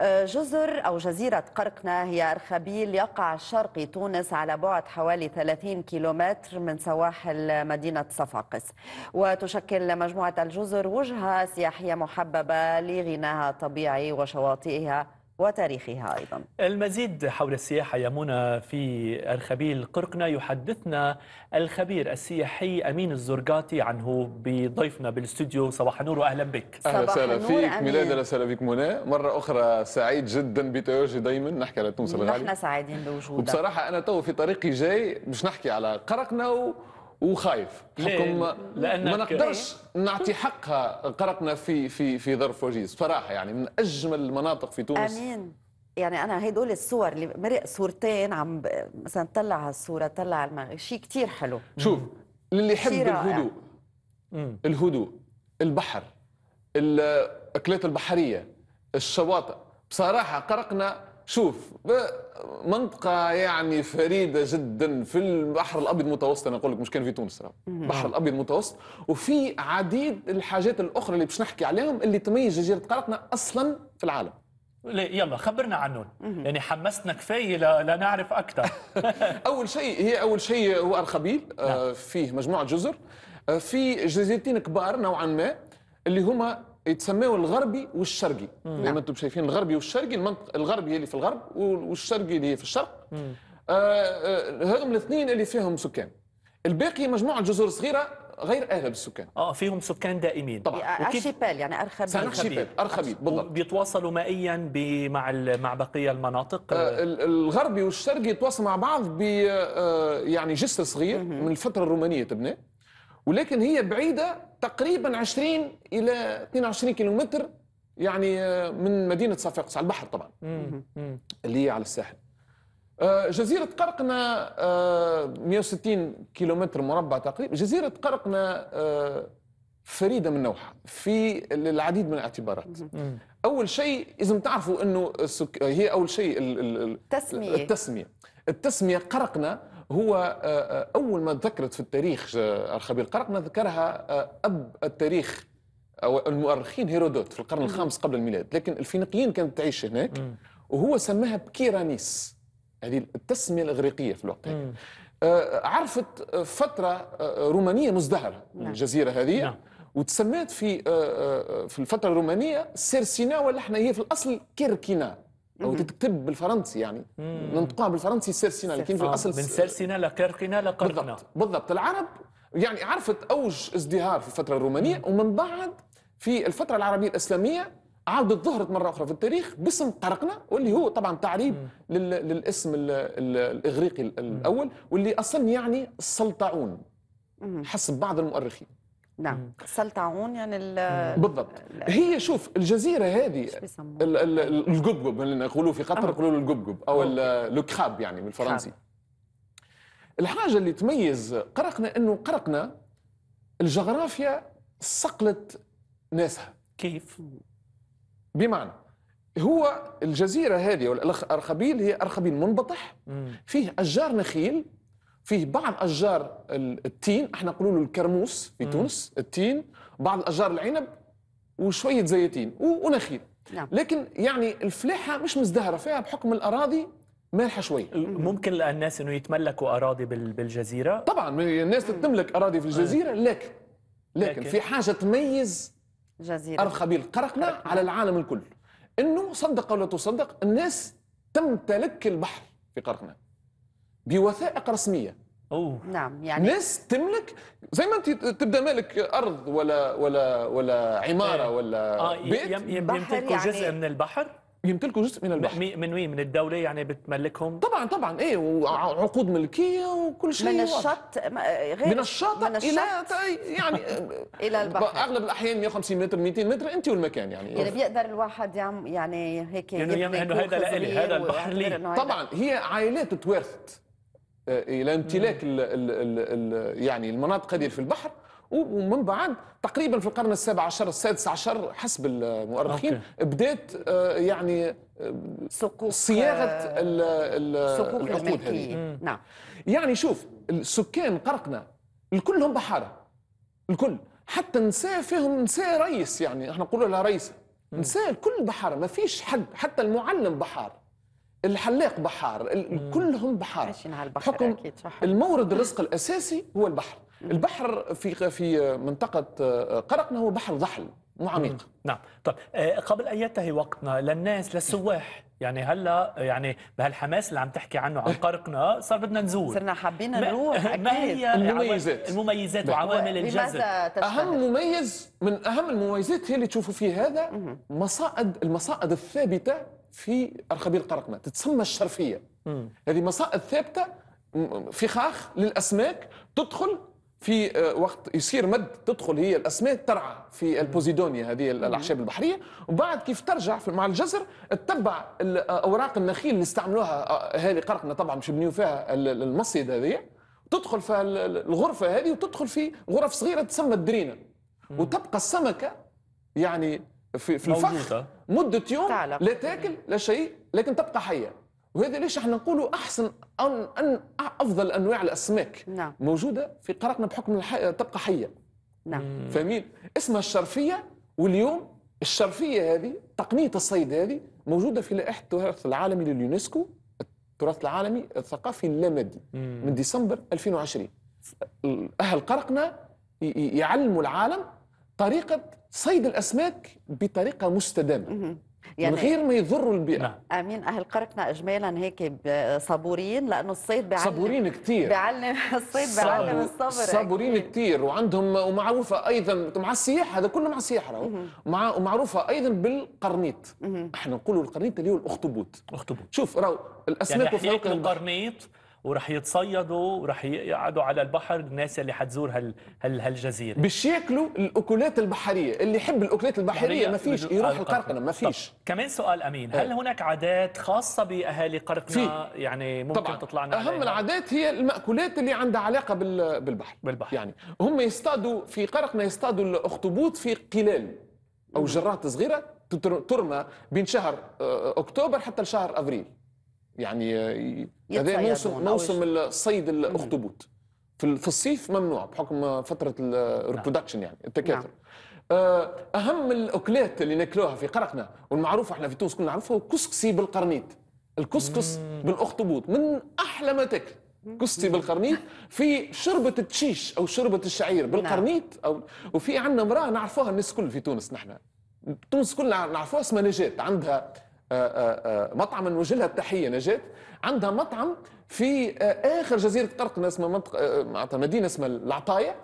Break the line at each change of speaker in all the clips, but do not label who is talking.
آه، جزر أو جزيرة قرقنة هي أرخبيل يقع شرقي تونس على بعد حوالي 30 كيلومتر من سواحل مدينة صفاقس وتشكل مجموعة الجزر وجهة سياحية محببة لغناها الطبيعي وشواطئها وتاريخها أيضا
المزيد حول السياحة يا منى في أرخبيل قرقنا يحدثنا الخبير السياحي أمين الزرقاتي عنه بضيفنا بالاستوديو صباح النور وأهلا بك
أهلا وسهلا فيك ميلاد أهلا وسهلا بك منى مرة أخرى سعيد جدا بتواجدي دايما نحكي على تونس الغالي نحن
سعيدين بوجودك وبصراحة
أنا تو في طريقي جاي مش نحكي على قرقنا و... وخايف حكم لانك ما نقدرش إيه؟ نعطي حقها قرقنا في في في ظرف وجيز صراحه يعني من اجمل المناطق في
تونس امين
يعني انا هدول الصور اللي مرق صورتين عم مثلا طلع هالصوره طلع على شيء كثير حلو
شوف للي يحب الهدوء
رائع.
الهدوء البحر الاكلات البحريه الشواطئ بصراحه قرقنا شوف منطقة يعني فريدة جدا في البحر الأبيض المتوسط أنا أقول لك مش كان في تونس البحر الأبيض المتوسط وفي عديد الحاجات الأخرى اللي باش نحكي عليهم اللي تميز جزيرة قارتنا أصلا في العالم
يلا خبرنا عنهم يعني حمستنا كفايه لنعرف اكثر اول
شيء هي اول شيء هو ارخبيل آه، نعم. فيه مجموعه جزر آه، في جزيرتين كبار نوعا ما اللي هما يتسموا الغربي والشرقي مم. زي ما نعم. انتم شايفين الغربي والشرقي المنطقه الغربي اللي في الغرب والشرقي اللي في الشرق آه هم آه،
الاثنين اللي فيهم سكان الباقي مجموعه جزر صغيره غير أغلب بالسكان اه فيهم سكان دائمين طبعا آه،
ارشيبال يعني ارخبيل ارخبيل ارخبيل
بالضبط بيتواصلوا مائيا مع مع بقيه المناطق آه
الغربي والشرقي يتواصلوا
مع بعض ب آه
يعني جسر صغير مم. من الفتره الرومانيه تبنى ولكن هي بعيدة تقريبا 20 إلى 22 كيلومتر يعني آه، من مدينة صفاقس على البحر طبعا اللي هي على الساحل آه، جزيرة قرقنا آه، 160 كيلومتر مربع تقريبا جزيرة قرقنا فريدة من نوعها في العديد من الاعتبارات أول شيء لازم تعرفوا أنه هي أول شيء التسمية التسمية التسمية قرقنا هو آه، آه، اول ما ذكرت في التاريخ الخبير آه، قرقنا ذكرها اب التاريخ او المؤرخين هيرودوت في القرن الخامس قبل الميلاد لكن الفينيقيين كانت تعيش هناك وهو سماها بكيرانيس هذه التسميه الاغريقيه في الوقت هذا عرفت فتره رومانيه مزدهره نعم. الجزيره هذه نعم. وتسميت في في الفتره الرومانيه سيرسينا ولا احنا هي في الاصل كيركينا او تكتب بالفرنسي يعني ننطقها بالفرنسي سيرسينا لكن في آه. الاصل من سيرسينا لكرقنا لقرقنا بالضبط بالضبط العرب يعني عرفت اوج ازدهار في الفتره الرومانيه ومن بعد في الفتره العربيه الاسلاميه عاودت ظهرت مره اخرى في التاريخ باسم قرقنا واللي هو طبعا تعريب للاسم الاغريقي الاول واللي اصلا يعني السلطعون حسب بعض المؤرخين نعم
سلطعون يعني الـ
بالضبط هي شوف الجزيره هذه القبقب اللي نقولوا في قطر يقولوا له القبقب او لو كراب يعني بالفرنسي الحاجه اللي تميز قرقنا انه قرقنا الجغرافيا صقلت ناسها كيف بمعنى هو الجزيره هذه والاخ هي ارخبيل منبطح فيه اشجار نخيل في بعض اشجار التين احنا نقولوا له الكرموس في تونس التين بعض اشجار العنب وشويه زيتين ونخيل نعم. لكن يعني الفلاحه مش مزدهره فيها بحكم الاراضي
مالحه شويه ممكن الناس انه يتملكوا اراضي بالجزيره طبعا الناس تملك اراضي في الجزيره لكن لكن, لكن. في حاجه
تميز جزيره ارخبيل قرقنا على العالم الكل انه صدق او لا تصدق الناس تمتلك البحر في قرقنا بوثائق
رسميه أوه. نعم يعني
ناس تملك زي ما انت تبدا مالك ارض ولا
ولا ولا
عماره إيه.
ولا آه بيت يمتلكوا يعني جزء من
البحر يمتلكوا جزء من البحر من وين من الدوله يعني بتملكهم
طبعا طبعا ايه وعقود ملكيه
وكل شيء من الشط غير من الشط
الى يعني
الى البحر اغلب
الاحيان 150 متر 200 متر انت والمكان يعني يعني
بيقدر الواحد يعني هيك يعني انه هذا
لإلي هذا البحر لي طبعا هي عائلات توارثت آه، الى امتلاك الـ الـ الـ يعني المناطق هذه في البحر ومن بعد تقريبا في القرن السابع عشر السادس عشر حسب المؤرخين أوكي. بدات آه، يعني آه، سقوط صياغه العقود هذه نعم يعني شوف السكان قرقنا الكلهم بحاره الكل حتى نساء فيهم نساء ريس يعني احنا نقولوا لها رئيس نساء الكل بحاره ما فيش حد حتى المعلم بحاره الحلاق بحار كلهم بحار عايشين على البحر حكم أكيد
صح. المورد الرزق الاساسي هو البحر البحر في في منطقه آه، قرقنا هو بحر ضحل وعميق نعم طيب آه، قبل ان ينتهي وقتنا للناس للسواح يعني هلا يعني بهالحماس اللي عم تحكي عنه عن قرقنا صار بدنا نزور صرنا حابين نروح ما, هي يعني المميزات المميزات وعوامل الجذب اهم
مميز من اهم المميزات هي اللي تشوفوا فيه هذا مصائد المصائد الثابته في ارخبيل قرقنه تتسمى الشرفيه هذه مصائد ثابته فخاخ للاسماك تدخل في آه، وقت يصير مد تدخل هي الاسماك ترعى في البوزيدونيا هذه الاعشاب البحريه وبعد كيف ترجع مع الجزر تتبع آه، اوراق النخيل اللي استعملوها اهالي آه، قرقنا طبعا باش يبنيو فيها المصيد هذه تدخل في الغرفه هذه وتدخل في غرف صغيره تسمى الدرينه وتبقى السمكه يعني في, في الفخ مده يوم لا تاكل لا شيء لكن تبقى حيه وهذا ليش احنا نقولوا احسن أن, أن افضل انواع الاسماك نعم. موجوده في قرقنا بحكم الحي... تبقى حيه نعم فاهمين اسمها الشرفيه واليوم الشرفيه هذه تقنيه الصيد هذه موجوده في لائحه التراث العالمي لليونسكو التراث العالمي الثقافي اللامادي من ديسمبر 2020 اهل قرقنا يعلموا العالم طريقه صيد الاسماك بطريقه مستدامه يعني من غير ما يضروا البيئه
نعم. امين اهل قرقنا اجمالا هيك صبورين لانه الصيد بيعلم صبورين كثير بيعلم الصيد بيعلم الصبر صبورين
كثير وعندهم ومعروفه ايضا مع السياحه هذا كله مع السياحه مع ومعروفه ايضا بالقرنيط احنا نقولوا القرنيط اللي هو الاخطبوط اخطبوط شوف راهو الاسماك يعني فوق
القرنيط وراح يتصيدوا وراح يقعدوا على البحر الناس اللي حتزور هال هال هالجزيره باش
ياكلوا الاكلات البحريه اللي يحب الاكلات البحريه يعني ما فيش يروح القرقنه ما
فيش كمان سؤال امين هل إيه. هناك عادات خاصه باهالي قرقنه يعني ممكن طبعا. لنا اهم عليها؟
العادات هي الماكولات اللي عندها علاقه بالبحر بالبحر يعني هم يصطادوا في قرقنه يصطادوا الاخطبوط في قلال او جرات صغيره ترمى بين شهر آه، اكتوبر حتى لشهر افريل يعني هذا موسم موسم الصيد الاخطبوط في الصيف ممنوع بحكم فتره الريبرودكشن نعم. يعني التكاثر نعم. آه، اهم الاكلات اللي ناكلوها في قرقنا والمعروفه احنا في تونس كنا نعرفها كسكسي بالقرنيط الكسكس بالاخطبوط من احلى ما تاكل كسكسي بالقرنيط في شربة التشيش او شربة الشعير نعم. بالقرنيط او وفي عندنا امراه نعرفوها الناس كل في تونس نحن تونس كلنا نعرفوها اسمها نجات عندها آه، آه، آه، مطعم نوجه لها التحيه نجاه عندها مطعم في اخر جزيره قرقنا اسمها منطقه معناتها مدينه اسمها العطايا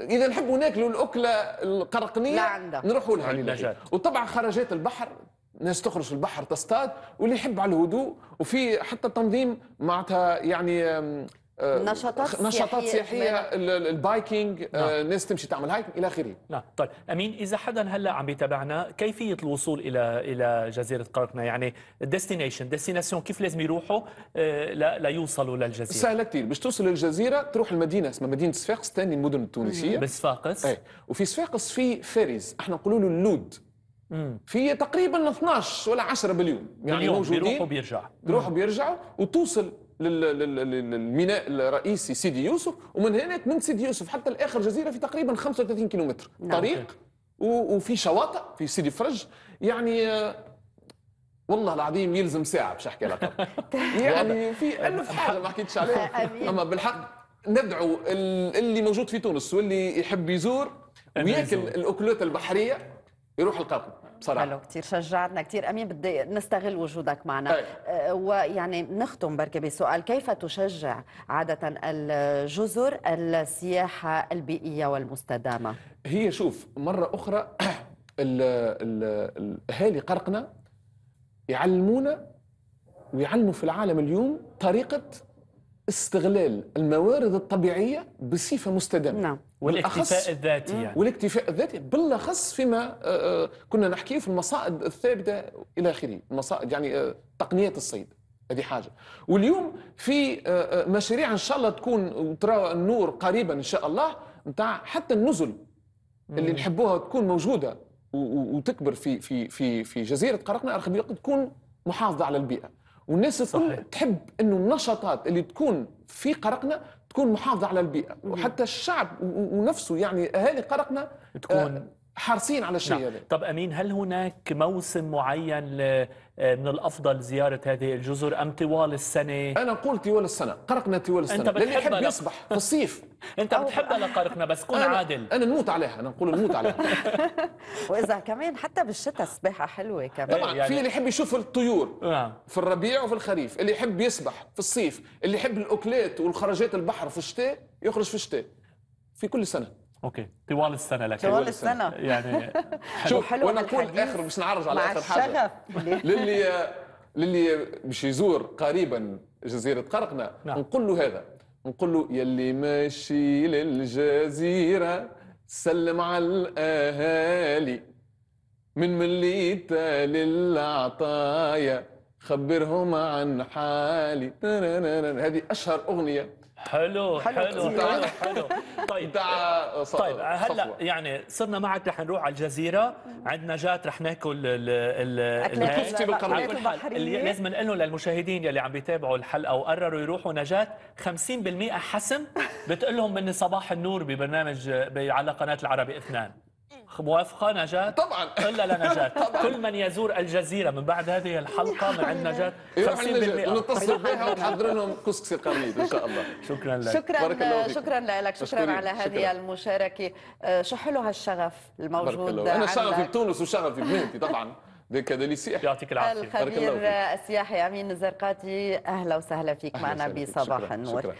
اذا نحبوا ناكلوا الاكله القرقنيه نروحوا لها نجات وطبعا خرجات البحر ناس تخرج البحر تصطاد واللي يحب على الهدوء وفي حتى تنظيم معناتها يعني
نشاطات آه، نشاطات سياحيه
البايكينج آه، نعم. الناس تمشي تعمل هايك الى اخره نعم طيب امين اذا حدا هلا عم بيتابعنا كيفيه الوصول الى الى جزيره قرقنا يعني الديستنيشن ديستنيشن كيف لازم يروحوا آه، ليوصلوا للجزيره سهله كثير باش توصل للجزيره تروح المدينه اسمها مدينه صفاقس ثاني المدن التونسيه بصفاقس ايه وفي صفاقس
في فيريز احنا نقولوا له اللود في تقريبا 12 ولا 10 باليوم يعني باليوم موجودين بيروحوا بيرجعوا بيروحوا بيرجعوا وتوصل للميناء الرئيسي سيدي يوسف ومن هناك من سيدي يوسف حتى لاخر جزيره في تقريبا 35 كيلومتر نعم. طريق وفي شواطئ في سيدي فرج يعني والله العظيم يلزم ساعه باش احكي لك يعني في الف حاجه ما حكيتش عليها اما بالحق ندعو اللي موجود في تونس واللي يحب يزور وياكل الاكلات البحريه يروح القاطن بصراحه حلو
كثير شجعتنا كثير امين بدي نستغل وجودك معنا طيب. أه ويعني نختم بركي بسؤال كيف تشجع عاده الجزر السياحه البيئيه والمستدامه هي شوف مره اخرى اهالي قرقنا
يعلمونا ويعلموا في العالم اليوم طريقه استغلال الموارد الطبيعيه بصفه مستدامه نعم والاكتفاء
الذاتي يعني.
والاكتفاء الذاتي بالاخص فيما آه، آه، كنا نحكي في المصائد الثابته الى اخره المصائد يعني آه، تقنيه الصيد هذه حاجه واليوم في مشاريع ان شاء الله تكون وترى النور قريبا ان شاء الله نتاع حتى النزل اللي نحبوها تكون موجوده وتكبر في في في في جزيره قرقنا تكون محافظه على البيئه والناس الكل تحب انه النشاطات اللي تكون في قرقنا تكون محافظه على البيئه وحتى الشعب ونفسه يعني اهالي قرقنا آه، تكون
حارسين على الشيء نعم. هذا طب امين هل هناك موسم معين آه، من الافضل زياره هذه الجزر ام طوال السنه انا نقول طوال السنه قرقنا طوال السنه انت اللي يحب يصبح في الصيف انت على قرقنا بس كون أنا عادل انا نموت عليها انا نقول نموت عليها
واذا كمان حتى بالشتاء السباحه حلوه كمان طبعا يعني... في اللي يحب يشوف
الطيور نعم. في الربيع وفي الخريف اللي يحب يسبح في الصيف اللي يحب الاكلات والخرجات البحر في الشتاء يخرج في الشتاء في كل سنه
اوكي طوال السنه لكن طوال السنه
يعني شوف حلو ونقول اخر مش نعرج على اخر حاجه
للي
للي باش يزور قريبا جزيره قرقنا نعم. نقول له هذا نقول له يلي ماشي للجزيره سلم على الاهالي من مليتا للعطايا خبرهم عن حالي هذه اشهر اغنيه
حلو حلو حلو, حلو. طيب آه، طيب آه، هلا يعني صرنا معك رح نروح على الجزيره عند نجاه رح ناكل الكفتي بالقناه لازم نقول للمشاهدين يلي عم بيتابعوا الحلقه وقرروا يروحوا نجاه 50% حسم بتقول لهم من صباح النور ببرنامج على قناه العربي اثنان إيه. موافقة نجاة؟ طبعا كلها لنجاة، كل من يزور الجزيرة من بعد هذه الحلقة من عند نجاة 50% نتصل بها ونحضر لهم كسكسي قرنيد إن شاء الله شكرا لك شكرا بارك الله شكرا
لك شكرا على هذه شكرا. المشاركة آه، شو حلو هالشغف الموجود أنا شغفي
بتونس وشغفي ببنتي طبعا كذا سياح يعطيك العافيه الخبير
السياحي امين الزرقاتي اهلا وسهلا فيك أهلا معنا بصباح النور